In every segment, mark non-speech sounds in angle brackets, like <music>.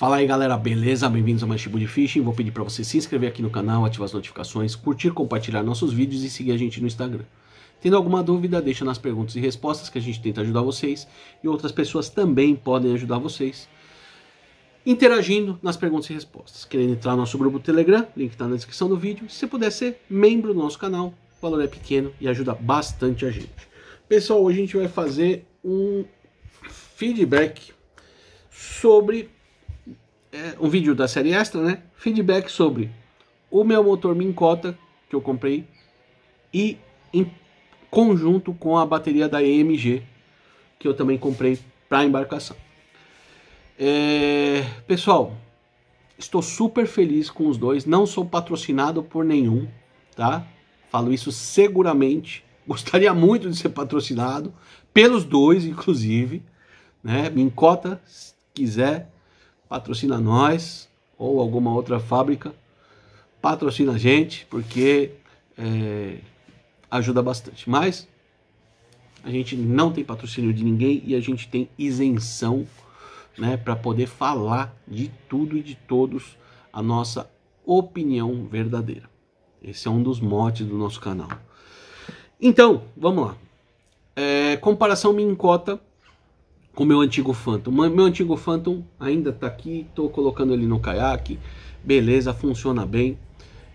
Fala aí galera, beleza? Bem-vindos a mais de Fishing. Vou pedir para você se inscrever aqui no canal, ativar as notificações, curtir, compartilhar nossos vídeos e seguir a gente no Instagram. Tendo alguma dúvida, deixa nas perguntas e respostas que a gente tenta ajudar vocês e outras pessoas também podem ajudar vocês interagindo nas perguntas e respostas. Querendo entrar no nosso grupo Telegram, link está na descrição do vídeo. Se puder ser membro do nosso canal, o valor é pequeno e ajuda bastante a gente. Pessoal, hoje a gente vai fazer um feedback sobre é, um vídeo da série extra, né? Feedback sobre o meu motor Mincota que eu comprei e em conjunto com a bateria da EMG que eu também comprei para a embarcação. É, pessoal, estou super feliz com os dois. Não sou patrocinado por nenhum, tá? Falo isso seguramente. <laughs> Gostaria muito de ser patrocinado pelos dois, inclusive. Né? Me se quiser, patrocina nós ou alguma outra fábrica, patrocina a gente, porque é, ajuda bastante. Mas a gente não tem patrocínio de ninguém e a gente tem isenção né, para poder falar de tudo e de todos a nossa opinião verdadeira. Esse é um dos motes do nosso canal. Então, vamos lá. É, comparação Mincota com o meu antigo Phantom. Meu antigo Phantom ainda está aqui, estou colocando ele no caiaque, beleza, funciona bem,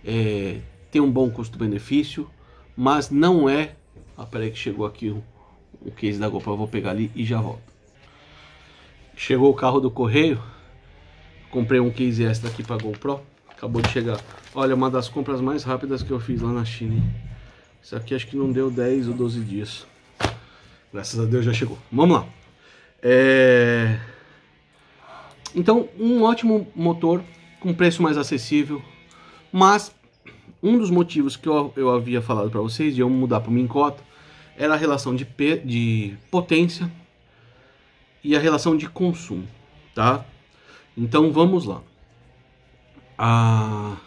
é, tem um bom custo-benefício, mas não é... Ah, peraí que chegou aqui o, o case da GoPro, eu vou pegar ali e já volto. Chegou o carro do correio, comprei um case extra aqui para GoPro, acabou de chegar. Olha, uma das compras mais rápidas que eu fiz lá na China, hein? Isso aqui acho que não deu 10 ou 12 dias. Graças a Deus já chegou. Vamos lá. É... Então, um ótimo motor com preço mais acessível, mas um dos motivos que eu, eu havia falado para vocês de eu mudar para o Mincota era a relação de, P, de potência e a relação de consumo, tá? Então vamos lá. A,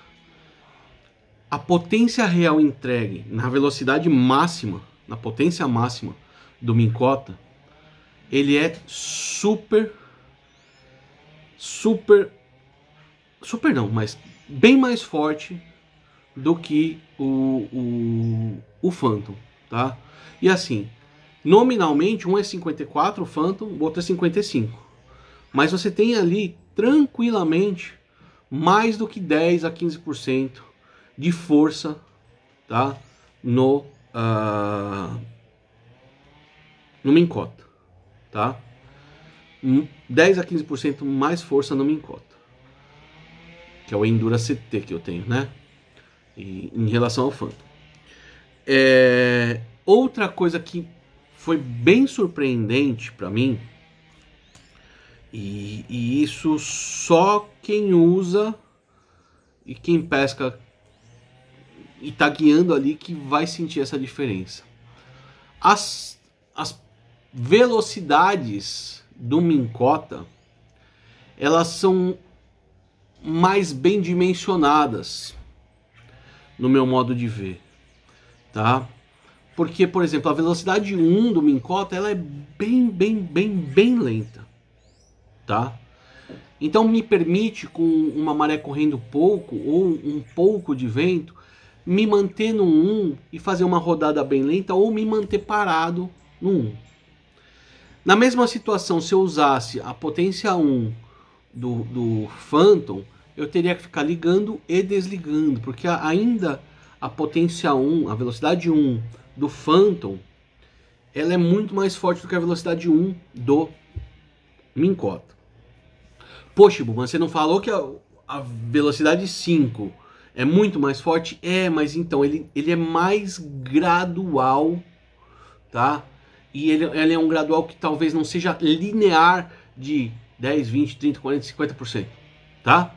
a potência real entregue na velocidade máxima, na potência máxima do Mincota ele é super, super, super não, mas bem mais forte do que o, o, o Phantom, tá? E assim, nominalmente um é 54 o Phantom, o outro é 55. Mas você tem ali tranquilamente mais do que 10 a 15% de força, tá? No uh, numa tá? 10 a 15% mais força não me encota. Que é o Endura CT que eu tenho, né? E, em relação ao Phantom. É, outra coisa que foi bem surpreendente para mim, e, e, isso só quem usa e quem pesca e tá guiando ali que vai sentir essa diferença. As, as velocidades do Mincota elas são mais bem dimensionadas no meu modo de ver, tá? Porque, por exemplo, a velocidade 1 do Mincota, ela é bem, bem, bem, bem lenta, tá? Então me permite, com uma maré correndo pouco ou um pouco de vento, me manter no 1 e fazer uma rodada bem lenta ou me manter parado no 1. Na mesma situação, se eu usasse a potência 1 do, do Phantom, eu teria que ficar ligando e desligando, porque ainda a potência 1, a velocidade 1 do Phantom, ela é muito mais forte do que a velocidade 1 do Mincota. Poxa, mas você não falou que a, a velocidade 5 é muito mais forte? É, mas então ele, ele é mais gradual, tá? e ele, ele é um gradual que talvez não seja linear de 10, 20, 30, 40, 50%, tá?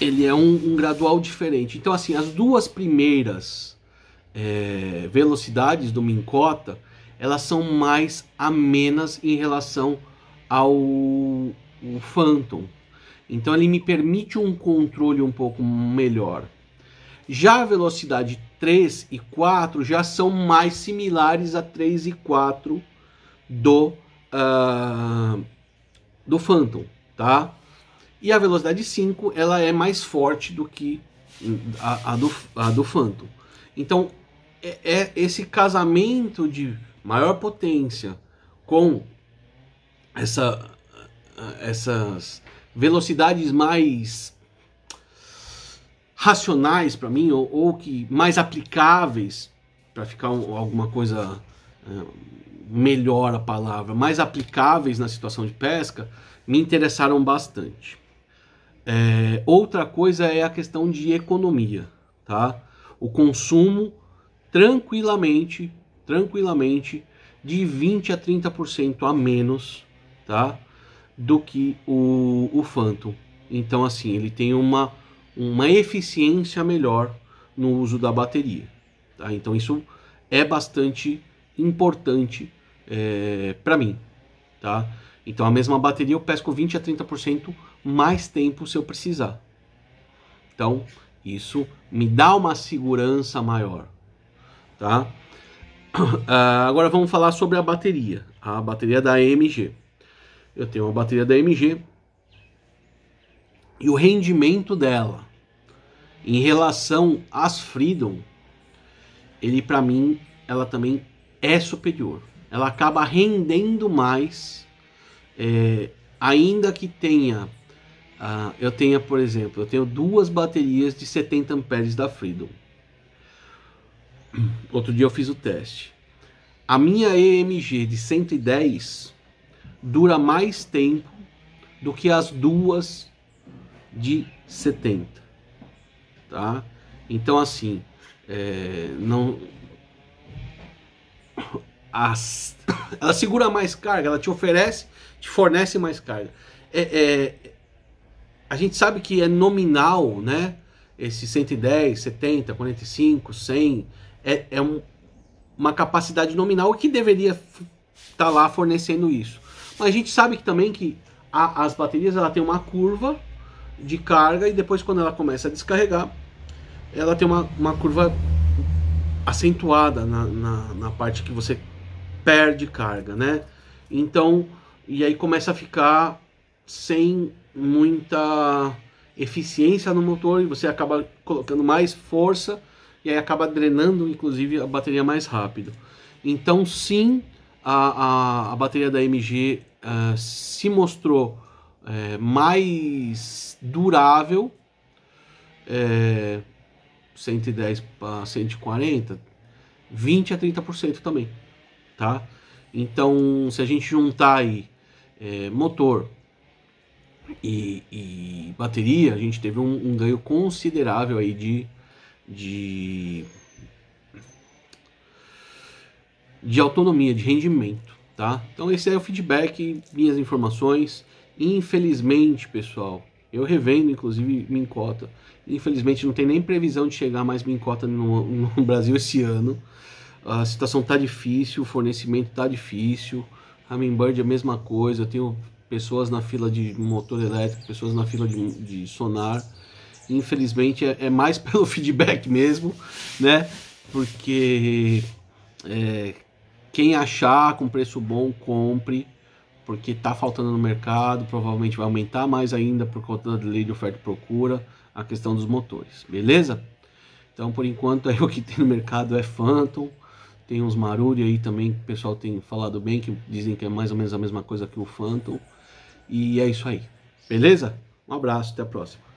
Ele é um, um gradual diferente. Então, assim, as duas primeiras é, velocidades do Mincota, elas são mais amenas em relação ao, ao Phantom. Então, ele me permite um controle um pouco melhor. Já a velocidade 3 e 4 já são mais similares a 3 e 4 do, uh, do Phantom, tá? E a velocidade 5 ela é mais forte do que a, a do, a do Phantom. Então, é, é esse casamento de maior potência com essa, essas velocidades mais racionais para mim ou, ou, que mais aplicáveis para ficar um, alguma coisa é, melhor a palavra, mais aplicáveis na situação de pesca, me interessaram bastante. É, outra coisa é a questão de economia, tá? O consumo tranquilamente, tranquilamente de 20 a 30% a menos, tá? Do que o, o Phantom. Então, assim, ele tem uma uma eficiência melhor no uso da bateria. Tá? Então isso é bastante importante é, eh, para mim. Tá? Então a mesma bateria eu pesco 20 a 30% mais tempo se eu precisar. Então isso me dá uma segurança maior. Tá? Uh, <coughs> agora vamos falar sobre a bateria, a bateria da AMG. Eu tenho uma bateria da AMG e o rendimento dela. Em relação às Freedom, ele para mim, ela também é superior. Ela acaba rendendo mais, é, ainda que tenha, uh, eu tenha, por exemplo, eu tenho duas baterias de 70 amperes da Freedom. <clears throat> Outro dia eu fiz o teste. A minha EMG de 110 dura mais tempo do que as duas de 70, tá? Então assim, é, não As... ela segura mais carga, ela te oferece, te fornece mais carga. É, é... A gente sabe que é nominal, né? Esse 110, 70, 45, 100 é, é um, uma capacidade nominal que deveria estar tá lá fornecendo isso. Mas a gente sabe que também que a, as baterias ela tem uma curva de carga e depois quando ela começa a descarregar, ela tem uma, uma curva acentuada na, na, na parte que você perde carga, né? Então, e aí começa a ficar sem muita eficiência no motor e você acaba colocando mais força e aí acaba drenando inclusive a bateria mais rápido. Então sim, a, a, a bateria da MG uh, eh, se mostrou é, mais durável, é, 110 para 140, 20 a 30% também, tá? Então, se a gente juntar aí é, motor e, e, bateria, a gente teve um, um ganho considerável aí de, de de autonomia, de rendimento, tá? Então esse é o feedback, minhas informações. Infelizmente, pessoal, eu revendo inclusive Mincota. Infelizmente não tem nem previsão de chegar mais Mincota no, no Brasil esse ano. A situação tá difícil, o fornecimento tá difícil. Hummingbird é a mesma coisa, eu tenho pessoas na fila de motor elétrico, pessoas na fila de, de sonar. Infelizmente é, é, mais <laughs> pelo feedback mesmo, né? Porque é, quem achar com preço bom, compre porque está faltando no mercado, provavelmente vai aumentar mais ainda por conta da lei de oferta e procura, a questão dos motores, beleza? Então, por enquanto, aí <laughs> o que tem no mercado é Phantom, tem uns Maruri aí também, que o pessoal tem falado bem, que dizem que é mais ou menos a mesma coisa que o Phantom, e é isso aí, beleza? Um abraço, até a próxima.